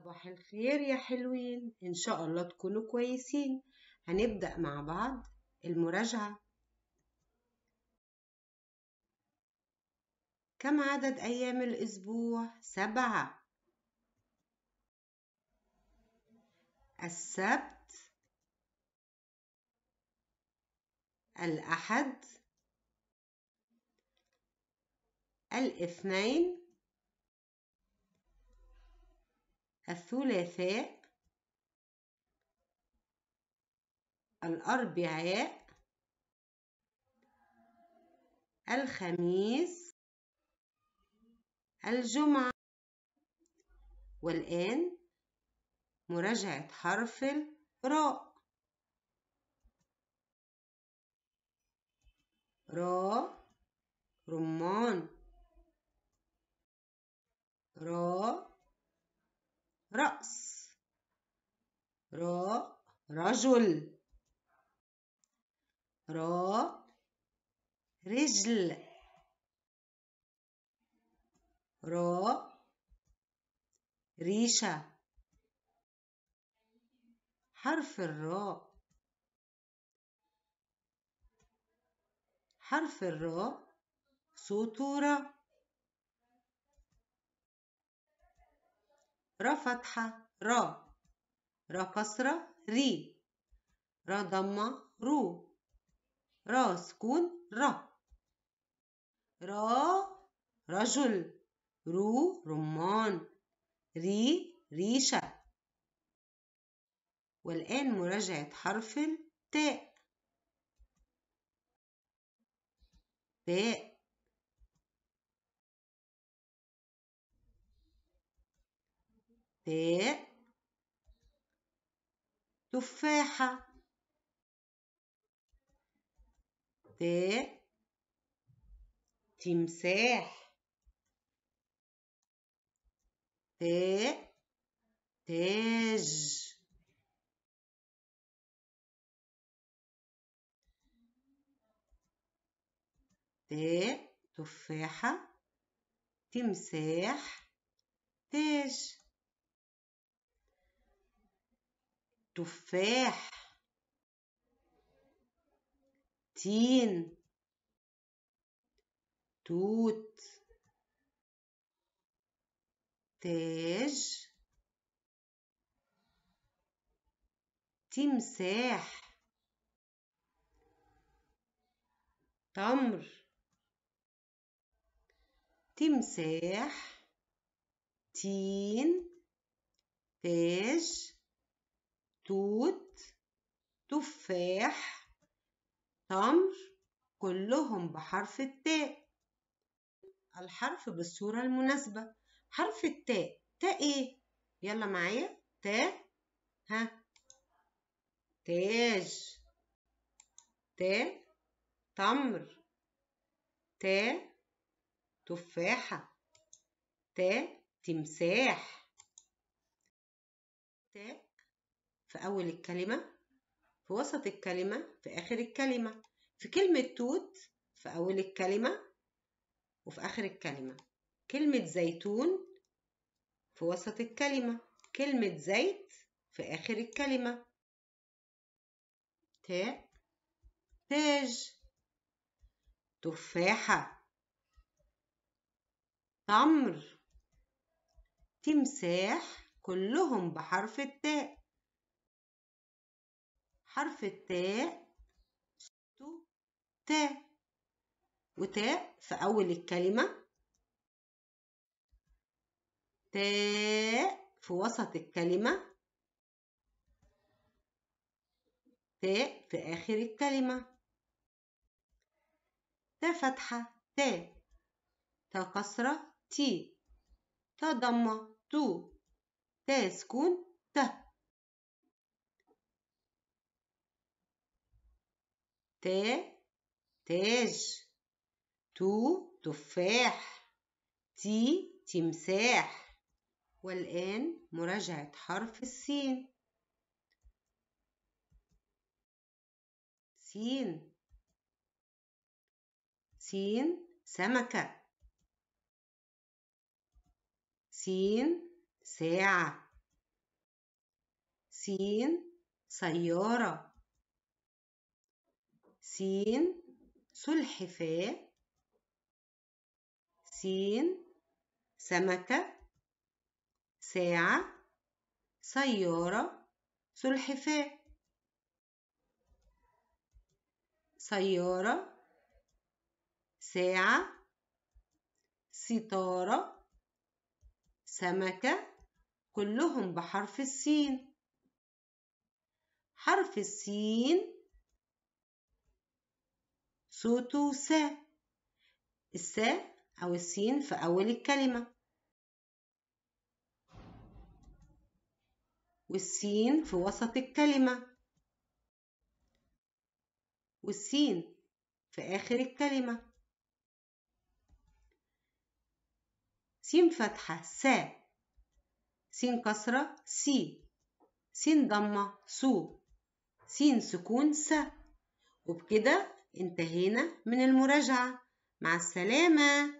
صباح الخير يا حلوين إن شاء الله تكونوا كويسين هنبدأ مع بعض المراجعة كم عدد أيام الأسبوع؟ سبعة السبت الأحد الاثنين الثلاثاء الأربعاء الخميس الجمعة والآن مراجعة حرف الراء را رمان را رأس راء رجل راء رجل راء ريشة حرف الراء حرف الراء صوت راء را فتحة را را كسرة ري را ضمة رو را سكون را را رجل رو رمان ري ريشة والآن مراجعة حرف التاء تاء تاء تفاحة تاء تمساح تاء تاج تاء تفاحة تمساح تاج تفاح تين توت تاج تمساح تمر تمساح تين تاج توت تفاح تمر كلهم بحرف التاء الحرف بالصورة المناسبة حرف التاء تاء ايه يلا معايا تاء ها تاج تاء تمر تاء تفاحة تاء تمساح تاء في أول الكلمة في وسط الكلمة في آخر الكلمة في كلمة توت في أول الكلمة وفي آخر الكلمة كلمة زيتون في وسط الكلمة كلمة زيت في آخر الكلمة تاء تاج تفاحة تمر تمساح كلهم بحرف التاء حرف التاء صوته تاء وتاء في أول الكلمة تاء في وسط الكلمة تاء في آخر الكلمة تاء فتحة تاء تاء كسرة تي تاء ضمة تو تاء سكون ت ت تاج تو تفاح تي تمساح والآن مراجعة حرف السين سين سين سمكة سين ساعة سين سيارة سين سلحفاة سين سمكة ساعة سيارة سلحفاة سيارة ساعة ستارة سمكة كلهم بحرف السين حرف السين سوتو س السا أو السين في أول الكلمة والسين في وسط الكلمة والسين في آخر الكلمة سين فتحة س سين كسرة سي سين ضمة سو سين سكون س وبكده انتهينا من المراجعة مع السلامة